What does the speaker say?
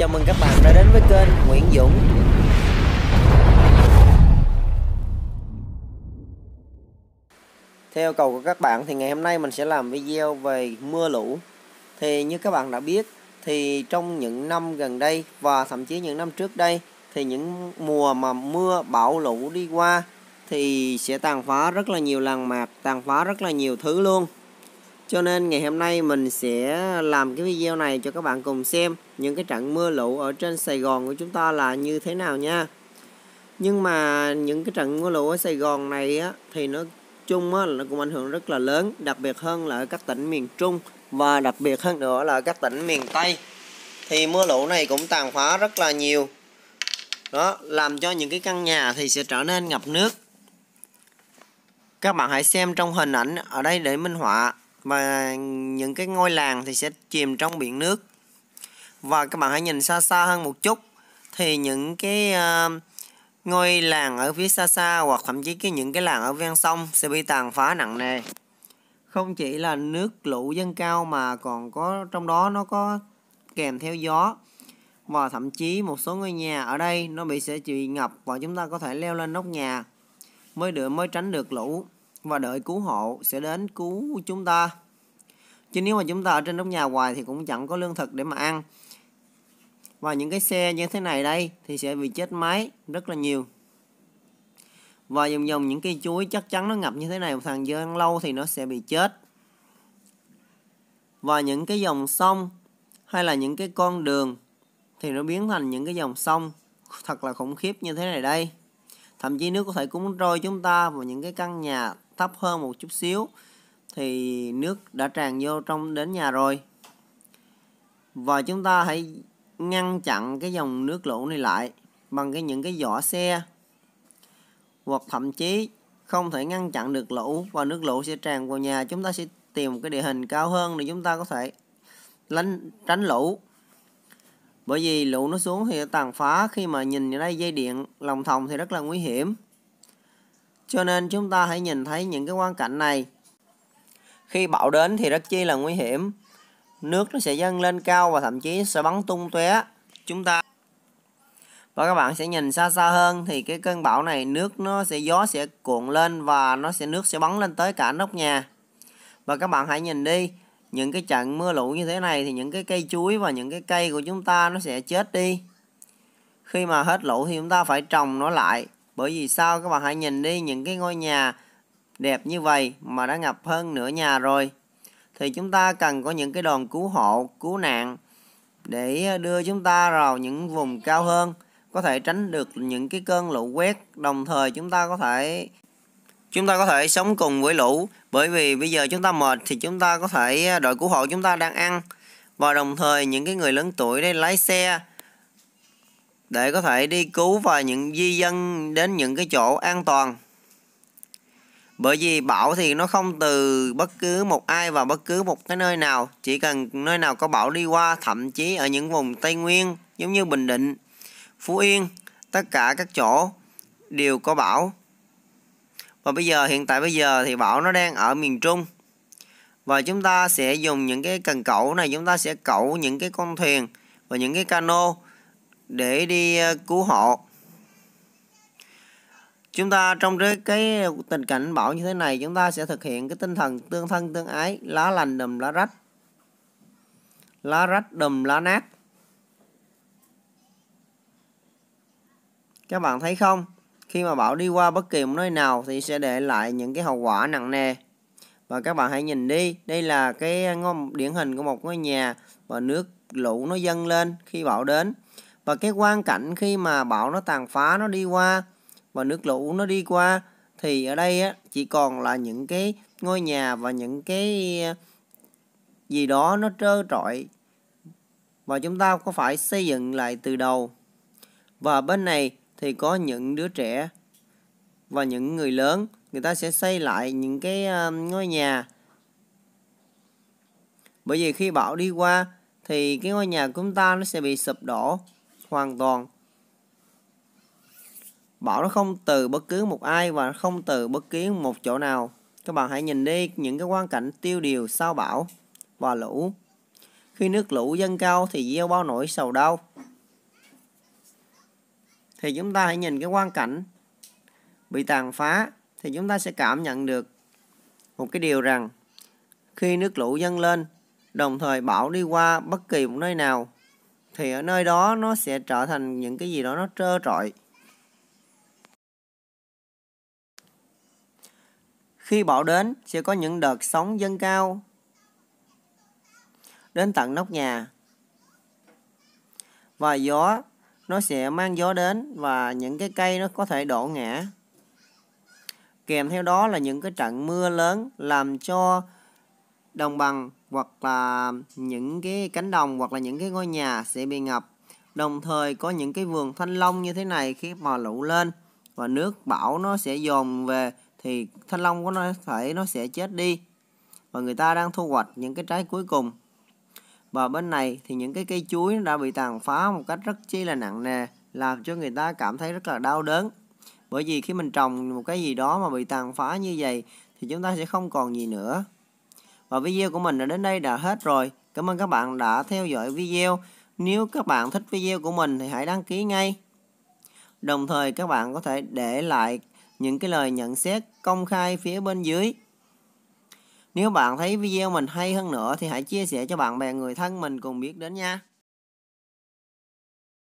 chào mừng các bạn đã đến với kênh Nguyễn Dũng Theo cầu của các bạn thì ngày hôm nay mình sẽ làm video về mưa lũ Thì như các bạn đã biết thì trong những năm gần đây và thậm chí những năm trước đây thì những mùa mà mưa bão lũ đi qua thì sẽ tàn phá rất là nhiều làng mạc, tàn phá rất là nhiều thứ luôn cho nên ngày hôm nay mình sẽ làm cái video này cho các bạn cùng xem những cái trận mưa lũ ở trên Sài Gòn của chúng ta là như thế nào nha. Nhưng mà những cái trận mưa lũ ở Sài Gòn này á, thì nó chung á, nó cũng ảnh hưởng rất là lớn, đặc biệt hơn là ở các tỉnh miền Trung và đặc biệt hơn nữa là các tỉnh miền Tây. Thì mưa lũ này cũng tàn phá rất là nhiều. Đó, làm cho những cái căn nhà thì sẽ trở nên ngập nước. Các bạn hãy xem trong hình ảnh ở đây để minh họa và những cái ngôi làng thì sẽ chìm trong biển nước và các bạn hãy nhìn xa xa hơn một chút thì những cái uh, ngôi làng ở phía xa xa hoặc thậm chí cái những cái làng ở ven sông sẽ bị tàn phá nặng nề không chỉ là nước lũ dâng cao mà còn có trong đó nó có kèm theo gió và thậm chí một số ngôi nhà ở đây nó bị sẽ bị ngập và chúng ta có thể leo lên nóc nhà mới được mới tránh được lũ và đợi cứu hộ sẽ đến cứu chúng ta. Chứ nếu mà chúng ta ở trên nóc nhà hoài thì cũng chẳng có lương thực để mà ăn. Và những cái xe như thế này đây thì sẽ bị chết máy rất là nhiều. Và dòng dòng những cây chuối chắc chắn nó ngập như thế này một thằng dân lâu thì nó sẽ bị chết. Và những cái dòng sông hay là những cái con đường thì nó biến thành những cái dòng sông thật là khủng khiếp như thế này đây. Thậm chí nước có thể cuốn trôi chúng ta vào những cái căn nhà thấp hơn một chút xíu thì nước đã tràn vô trong đến nhà rồi và chúng ta hãy ngăn chặn cái dòng nước lũ này lại bằng cái những cái vỏ xe hoặc thậm chí không thể ngăn chặn được lũ và nước lũ sẽ tràn vào nhà chúng ta sẽ tìm một cái địa hình cao hơn để chúng ta có thể lánh tránh lũ bởi vì lũ nó xuống thì tàn phá khi mà nhìn ở đây dây điện lòng thòng thì rất là nguy hiểm cho nên chúng ta hãy nhìn thấy những cái quan cảnh này. Khi bão đến thì rất chi là nguy hiểm. Nước nó sẽ dâng lên cao và thậm chí sẽ bắn tung tóe chúng ta. Và các bạn sẽ nhìn xa xa hơn thì cái cơn bão này nước nó sẽ gió sẽ cuộn lên và nó sẽ nước sẽ bắn lên tới cả nóc nhà. Và các bạn hãy nhìn đi, những cái trận mưa lũ như thế này thì những cái cây chuối và những cái cây của chúng ta nó sẽ chết đi. Khi mà hết lũ thì chúng ta phải trồng nó lại bởi vì sao các bạn hãy nhìn đi những cái ngôi nhà đẹp như vậy mà đã ngập hơn nửa nhà rồi thì chúng ta cần có những cái đoàn cứu hộ cứu nạn để đưa chúng ta vào những vùng cao hơn có thể tránh được những cái cơn lũ quét đồng thời chúng ta có thể chúng ta có thể sống cùng với lũ bởi vì bây giờ chúng ta mệt thì chúng ta có thể đội cứu hộ chúng ta đang ăn và đồng thời những cái người lớn tuổi đây lái xe để có thể đi cứu và những di dân đến những cái chỗ an toàn bởi vì bão thì nó không từ bất cứ một ai và bất cứ một cái nơi nào chỉ cần nơi nào có bão đi qua thậm chí ở những vùng tây nguyên giống như bình định phú yên tất cả các chỗ đều có bão và bây giờ hiện tại bây giờ thì bão nó đang ở miền trung và chúng ta sẽ dùng những cái cần cẩu này chúng ta sẽ cẩu những cái con thuyền và những cái cano để đi ờ, cứu hộ chúng ta trong cái, tình cảnh bão như thế này chúng ta sẽ thực hiện cái tinh thần tương thân tương ái lá lành đùm lá rách lá rách đùm lá nát các bạn thấy không khi mà bão đi qua bất kỳ một nơi nào thì sẽ để lại những cái hậu quả nặng nề và các bạn hãy nhìn đi đây là cái điển hình của một ngôi nhà và nước lũ nó dâng lên khi bão đến và cái quan cảnh khi mà bão nó tàn phá nó đi qua và nước lũ nó đi qua thì ở đây á, chỉ còn là những cái ngôi nhà và những cái ờ, gì đó nó trơ trọi và chúng ta có phải xây dựng lại từ đầu và bên này thì có những đứa trẻ và những người lớn người ta sẽ xây lại những cái ờ, ngôi nhà bởi vì khi bão đi qua thì cái ngôi nhà của chúng ta nó sẽ bị sụp đổ hoàn toàn bảo nó không từ bất cứ một ai và không từ bất cứ một chỗ nào các bạn hãy nhìn đi những cái quan cảnh tiêu điều sau bão và lũ khi nước lũ dâng cao thì gieo bao nỗi sầu đau thì chúng ta hãy nhìn cái quan cảnh bị tàn phá thì chúng ta sẽ cảm nhận được một cái điều rằng khi nước lũ dâng lên đồng thời bão đi qua bất kỳ một nơi nào thì ở nơi đó nó sẽ trở thành những cái gì đó nó trơ trọi khi bão đến sẽ có những đợt sóng dâng cao đến tận nóc nhà và gió nó sẽ mang gió đến và những cái cây nó có thể đổ ngã kèm theo đó là những cái trận mưa lớn làm cho đồng bằng hoặc là những cái cánh đồng hoặc là những cái ngôi nhà sẽ bị ngập. Đồng thời có những cái vườn thanh long như thế này khi mà lũ lên và nước bão nó sẽ dồn về thì thanh long của nó thể nó sẽ chết đi. Và người ta đang thu hoạch những cái trái cuối cùng. Và bên này thì những cái cây chuối đã bị tàn phá một cách rất chi là nặng nề, làm cho người ta cảm thấy rất là đau đớn. Bởi vì khi mình trồng một cái gì đó mà bị tàn phá như vậy thì chúng ta sẽ không còn gì nữa. Và video của mình đã đến đây đã hết rồi. Cảm ơn các bạn đã theo dõi video. Nếu các bạn thích video của mình thì hãy đăng ký ngay. Đồng thời các bạn có thể để lại những cái lời nhận xét công khai phía bên dưới. Nếu bạn thấy video mình hay hơn nữa thì hãy chia sẻ cho bạn bè người thân mình cùng biết đến nha.